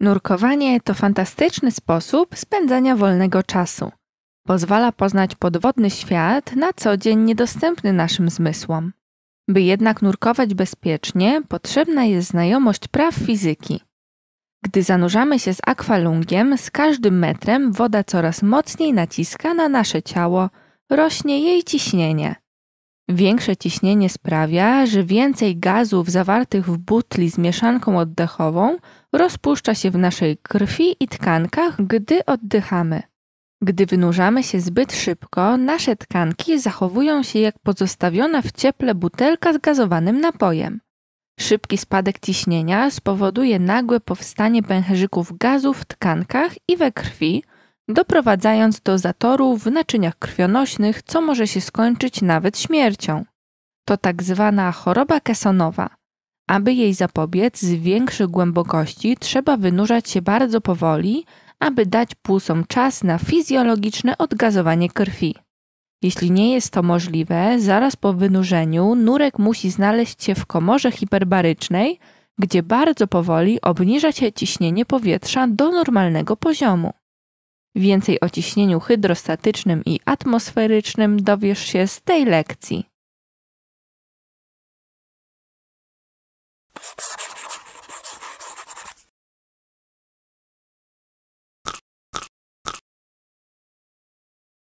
Nurkowanie to fantastyczny sposób spędzania wolnego czasu. Pozwala poznać podwodny świat na co dzień niedostępny naszym zmysłom. By jednak nurkować bezpiecznie, potrzebna jest znajomość praw fizyki. Gdy zanurzamy się z akwalungiem, z każdym metrem woda coraz mocniej naciska na nasze ciało, rośnie jej ciśnienie. Większe ciśnienie sprawia, że więcej gazów zawartych w butli z mieszanką oddechową rozpuszcza się w naszej krwi i tkankach, gdy oddychamy. Gdy wynurzamy się zbyt szybko, nasze tkanki zachowują się jak pozostawiona w cieple butelka z gazowanym napojem. Szybki spadek ciśnienia spowoduje nagłe powstanie pęcherzyków gazu w tkankach i we krwi, doprowadzając do zatorów w naczyniach krwionośnych, co może się skończyć nawet śmiercią. To tak zwana choroba kesonowa. Aby jej zapobiec z większych głębokości trzeba wynurzać się bardzo powoli, aby dać płusom czas na fizjologiczne odgazowanie krwi. Jeśli nie jest to możliwe, zaraz po wynurzeniu nurek musi znaleźć się w komorze hiperbarycznej, gdzie bardzo powoli obniża się ciśnienie powietrza do normalnego poziomu. Więcej o ciśnieniu hydrostatycznym i atmosferycznym dowiesz się z tej lekcji.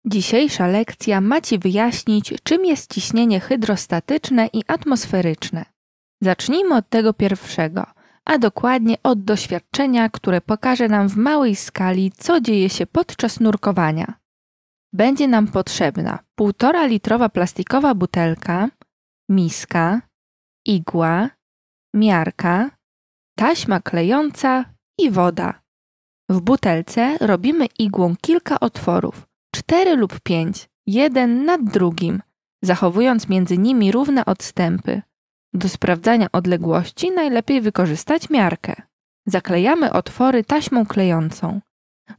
Dzisiejsza lekcja ma Ci wyjaśnić, czym jest ciśnienie hydrostatyczne i atmosferyczne. Zacznijmy od tego pierwszego – a dokładnie od doświadczenia, które pokaże nam w małej skali, co dzieje się podczas nurkowania. Będzie nam potrzebna 1,5 litrowa plastikowa butelka, miska, igła, miarka, taśma klejąca i woda. W butelce robimy igłą kilka otworów, 4 lub 5, jeden nad drugim, zachowując między nimi równe odstępy. Do sprawdzania odległości najlepiej wykorzystać miarkę. Zaklejamy otwory taśmą klejącą.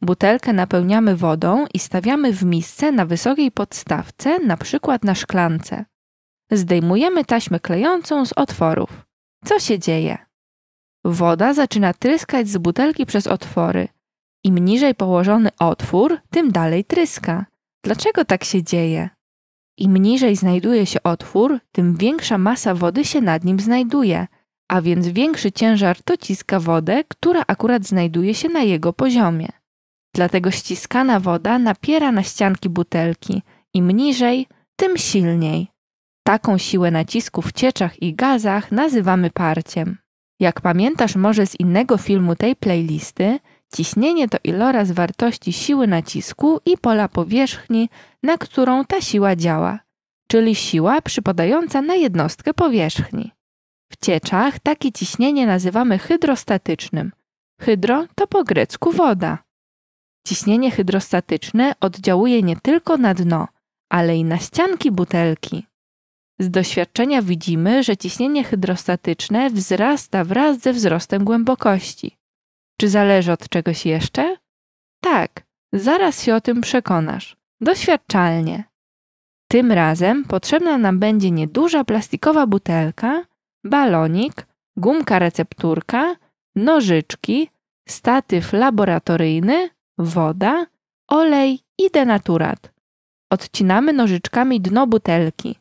Butelkę napełniamy wodą i stawiamy w misce na wysokiej podstawce, na przykład na szklance. Zdejmujemy taśmę klejącą z otworów. Co się dzieje? Woda zaczyna tryskać z butelki przez otwory. Im niżej położony otwór, tym dalej tryska. Dlaczego tak się dzieje? Im niżej znajduje się otwór, tym większa masa wody się nad nim znajduje, a więc większy ciężar dociska wodę, która akurat znajduje się na jego poziomie. Dlatego ściskana woda napiera na ścianki butelki. Im niżej, tym silniej. Taką siłę nacisku w cieczach i gazach nazywamy parciem. Jak pamiętasz może z innego filmu tej playlisty, Ciśnienie to iloraz wartości siły nacisku i pola powierzchni, na którą ta siła działa, czyli siła przypadająca na jednostkę powierzchni. W cieczach takie ciśnienie nazywamy hydrostatycznym. Hydro to po grecku woda. Ciśnienie hydrostatyczne oddziałuje nie tylko na dno, ale i na ścianki butelki. Z doświadczenia widzimy, że ciśnienie hydrostatyczne wzrasta wraz ze wzrostem głębokości. Czy zależy od czegoś jeszcze? Tak, zaraz się o tym przekonasz. Doświadczalnie. Tym razem potrzebna nam będzie nieduża plastikowa butelka, balonik, gumka recepturka, nożyczki, statyw laboratoryjny, woda, olej i denaturat. Odcinamy nożyczkami dno butelki.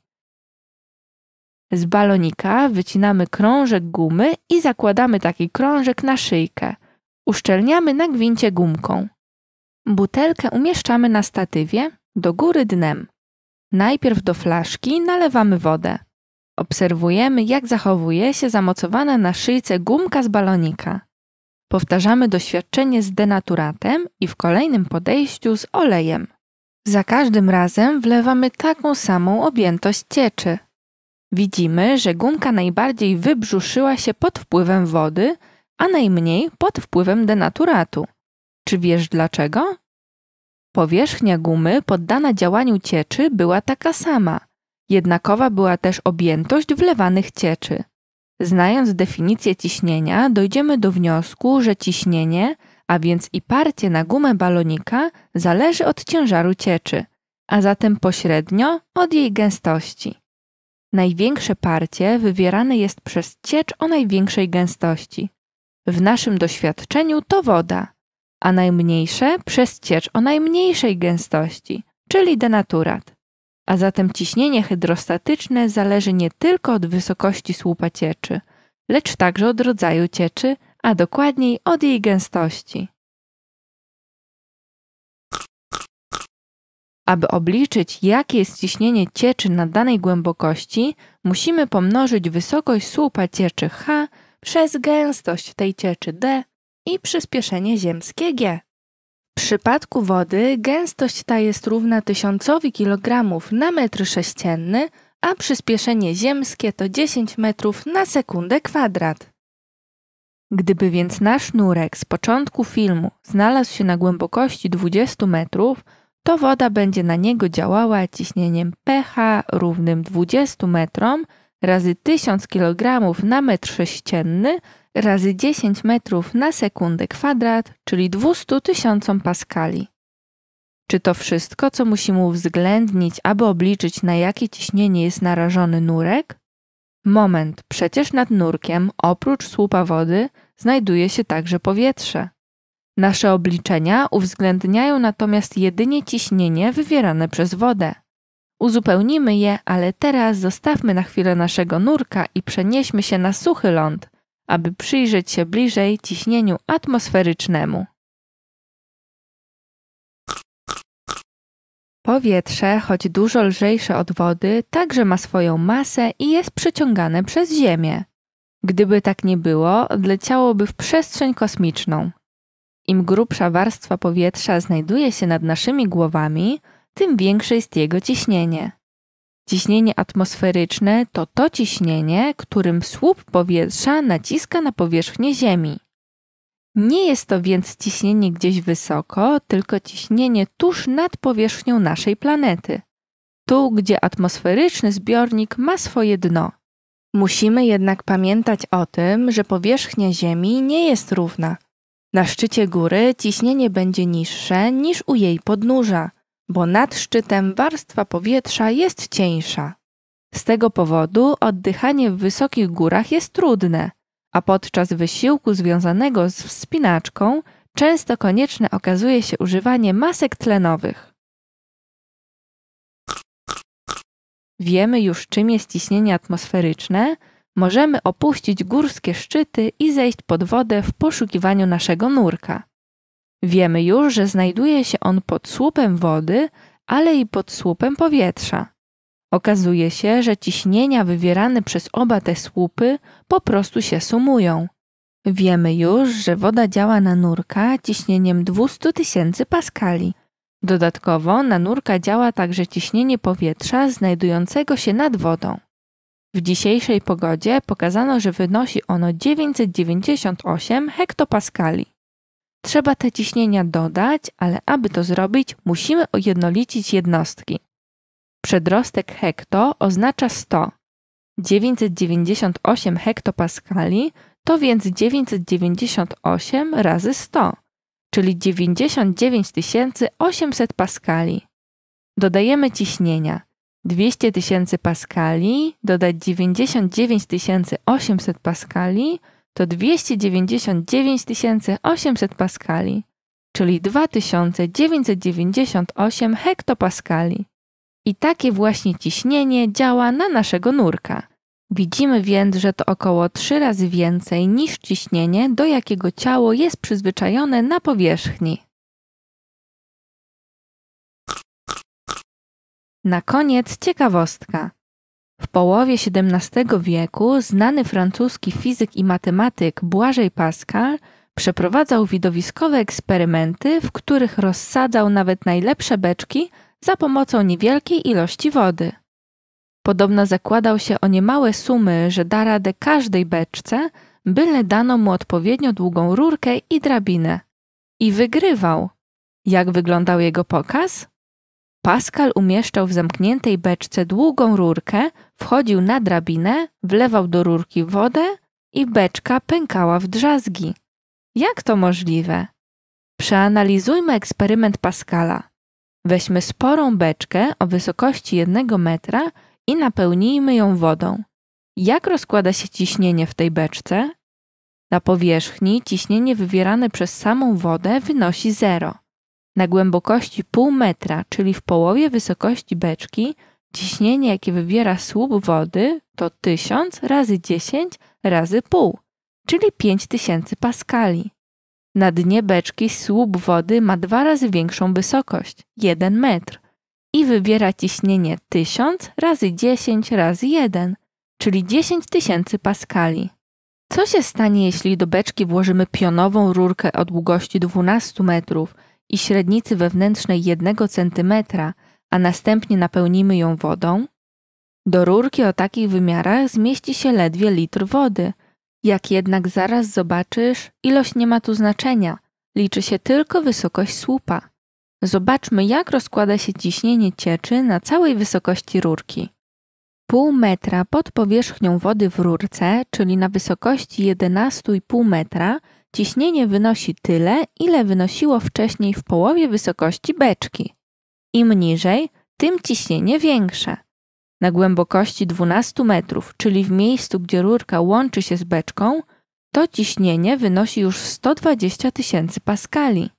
Z balonika wycinamy krążek gumy i zakładamy taki krążek na szyjkę – Uszczelniamy na gwincie gumką. Butelkę umieszczamy na statywie, do góry dnem. Najpierw do flaszki nalewamy wodę. Obserwujemy, jak zachowuje się zamocowana na szyjce gumka z balonika. Powtarzamy doświadczenie z denaturatem i w kolejnym podejściu z olejem. Za każdym razem wlewamy taką samą objętość cieczy. Widzimy, że gumka najbardziej wybrzuszyła się pod wpływem wody – a najmniej pod wpływem denaturatu. Czy wiesz dlaczego? Powierzchnia gumy poddana działaniu cieczy była taka sama, jednakowa była też objętość wlewanych cieczy. Znając definicję ciśnienia, dojdziemy do wniosku, że ciśnienie, a więc i parcie na gumę balonika, zależy od ciężaru cieczy, a zatem pośrednio od jej gęstości. Największe parcie wywierane jest przez ciecz o największej gęstości. W naszym doświadczeniu to woda, a najmniejsze przez ciecz o najmniejszej gęstości, czyli denaturat. A zatem ciśnienie hydrostatyczne zależy nie tylko od wysokości słupa cieczy, lecz także od rodzaju cieczy, a dokładniej od jej gęstości. Aby obliczyć, jakie jest ciśnienie cieczy na danej głębokości, musimy pomnożyć wysokość słupa cieczy H przez gęstość tej cieczy D i przyspieszenie ziemskie G. W przypadku wody gęstość ta jest równa 1000 kg na metr sześcienny, a przyspieszenie ziemskie to 10 metrów na sekundę kwadrat. Gdyby więc nasz nurek z początku filmu znalazł się na głębokości 20 metrów, to woda będzie na niego działała ciśnieniem pH równym 20 metrom razy 1000 kg na metr sześcienny razy 10 metrów na sekundę kwadrat, czyli 200 tysiącom paskali. Czy to wszystko, co musimy uwzględnić, aby obliczyć, na jakie ciśnienie jest narażony nurek? Moment, przecież nad nurkiem, oprócz słupa wody, znajduje się także powietrze. Nasze obliczenia uwzględniają natomiast jedynie ciśnienie wywierane przez wodę. Uzupełnimy je, ale teraz zostawmy na chwilę naszego nurka i przenieśmy się na suchy ląd, aby przyjrzeć się bliżej ciśnieniu atmosferycznemu. Powietrze, choć dużo lżejsze od wody, także ma swoją masę i jest przyciągane przez Ziemię. Gdyby tak nie było, odleciałoby w przestrzeń kosmiczną. Im grubsza warstwa powietrza znajduje się nad naszymi głowami, tym większe jest jego ciśnienie. Ciśnienie atmosferyczne to to ciśnienie, którym słup powietrza naciska na powierzchnię Ziemi. Nie jest to więc ciśnienie gdzieś wysoko, tylko ciśnienie tuż nad powierzchnią naszej planety. Tu, gdzie atmosferyczny zbiornik ma swoje dno. Musimy jednak pamiętać o tym, że powierzchnia Ziemi nie jest równa. Na szczycie góry ciśnienie będzie niższe niż u jej podnóża bo nad szczytem warstwa powietrza jest cieńsza. Z tego powodu oddychanie w wysokich górach jest trudne, a podczas wysiłku związanego z wspinaczką często konieczne okazuje się używanie masek tlenowych. Wiemy już, czym jest ciśnienie atmosferyczne, możemy opuścić górskie szczyty i zejść pod wodę w poszukiwaniu naszego nurka. Wiemy już, że znajduje się on pod słupem wody, ale i pod słupem powietrza. Okazuje się, że ciśnienia wywierane przez oba te słupy po prostu się sumują. Wiemy już, że woda działa na nurka ciśnieniem 200 tysięcy paskali. Dodatkowo na nurka działa także ciśnienie powietrza znajdującego się nad wodą. W dzisiejszej pogodzie pokazano, że wynosi ono 998 hektopaskali. Trzeba te ciśnienia dodać, ale aby to zrobić, musimy ujednolicić jednostki. Przedrostek hekto oznacza 100. 998 hektopaskali to więc 998 razy 100, czyli 99 800 paskali. Dodajemy ciśnienia. 200 000 paskali dodać 99 800 paskali – to 299 800 paskali, czyli 2998 hektopaskali. I takie właśnie ciśnienie działa na naszego nurka. Widzimy więc, że to około 3 razy więcej niż ciśnienie, do jakiego ciało jest przyzwyczajone na powierzchni. Na koniec ciekawostka. W połowie XVII wieku znany francuski fizyk i matematyk Błażej Pascal przeprowadzał widowiskowe eksperymenty, w których rozsadzał nawet najlepsze beczki za pomocą niewielkiej ilości wody. Podobno zakładał się o niemałe sumy, że da radę każdej beczce, byle dano mu odpowiednio długą rurkę i drabinę. I wygrywał. Jak wyglądał jego pokaz? Pascal umieszczał w zamkniętej beczce długą rurkę, wchodził na drabinę, wlewał do rurki wodę i beczka pękała w drzazgi. Jak to możliwe? Przeanalizujmy eksperyment Pascala. Weźmy sporą beczkę o wysokości jednego metra i napełnijmy ją wodą. Jak rozkłada się ciśnienie w tej beczce? Na powierzchni ciśnienie wywierane przez samą wodę wynosi zero. Na głębokości pół metra, czyli w połowie wysokości beczki, ciśnienie, jakie wybiera słup wody, to 1000 razy 10 razy pół, czyli 5000 paskali. Na dnie beczki słup wody ma dwa razy większą wysokość 1 metr i wybiera ciśnienie 1000 razy 10 razy 1, czyli 10 tysięcy paskali. Co się stanie, jeśli do beczki włożymy pionową rurkę o długości 12 metrów i średnicy wewnętrznej 1 cm, a następnie napełnimy ją wodą, do rurki o takich wymiarach zmieści się ledwie litr wody. Jak jednak zaraz zobaczysz, ilość nie ma tu znaczenia, liczy się tylko wysokość słupa. Zobaczmy, jak rozkłada się ciśnienie cieczy na całej wysokości rurki. Pół metra pod powierzchnią wody w rurce, czyli na wysokości 11,5 metra, ciśnienie wynosi tyle, ile wynosiło wcześniej w połowie wysokości beczki. Im niżej, tym ciśnienie większe. Na głębokości 12 metrów, czyli w miejscu, gdzie rurka łączy się z beczką, to ciśnienie wynosi już 120 tysięcy paskali.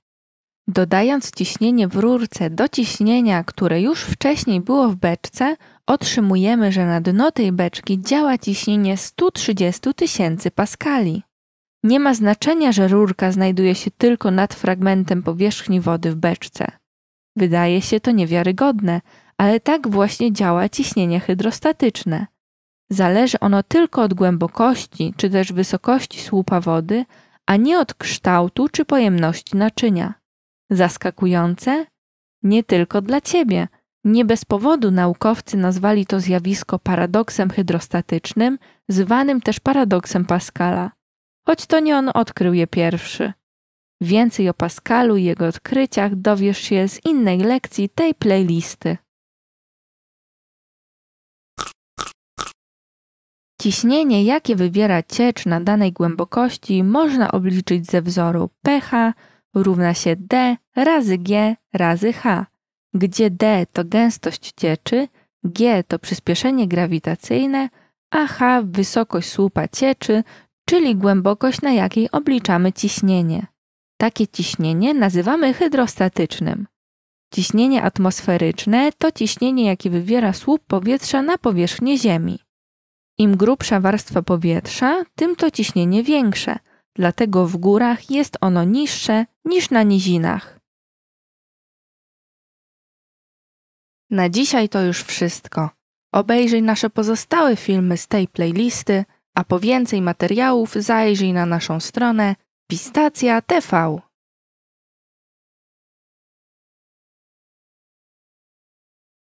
Dodając ciśnienie w rurce do ciśnienia, które już wcześniej było w beczce, otrzymujemy, że na dno tej beczki działa ciśnienie 130 tysięcy paskali. Nie ma znaczenia, że rurka znajduje się tylko nad fragmentem powierzchni wody w beczce. Wydaje się to niewiarygodne, ale tak właśnie działa ciśnienie hydrostatyczne. Zależy ono tylko od głębokości czy też wysokości słupa wody, a nie od kształtu czy pojemności naczynia. Zaskakujące? Nie tylko dla ciebie. Nie bez powodu naukowcy nazwali to zjawisko paradoksem hydrostatycznym, zwanym też paradoksem Pascala choć to nie on odkrył je pierwszy. Więcej o Pascalu i jego odkryciach dowiesz się z innej lekcji tej playlisty. Ciśnienie, jakie wybiera ciecz na danej głębokości, można obliczyć ze wzoru pH równa się D razy G razy H, gdzie D to gęstość cieczy, G to przyspieszenie grawitacyjne, a H wysokość słupa cieczy czyli głębokość, na jakiej obliczamy ciśnienie. Takie ciśnienie nazywamy hydrostatycznym. Ciśnienie atmosferyczne to ciśnienie, jakie wywiera słup powietrza na powierzchnię Ziemi. Im grubsza warstwa powietrza, tym to ciśnienie większe, dlatego w górach jest ono niższe niż na nizinach. Na dzisiaj to już wszystko. Obejrzyj nasze pozostałe filmy z tej playlisty a po więcej materiałów zajrzyj na naszą stronę pistacja.tv.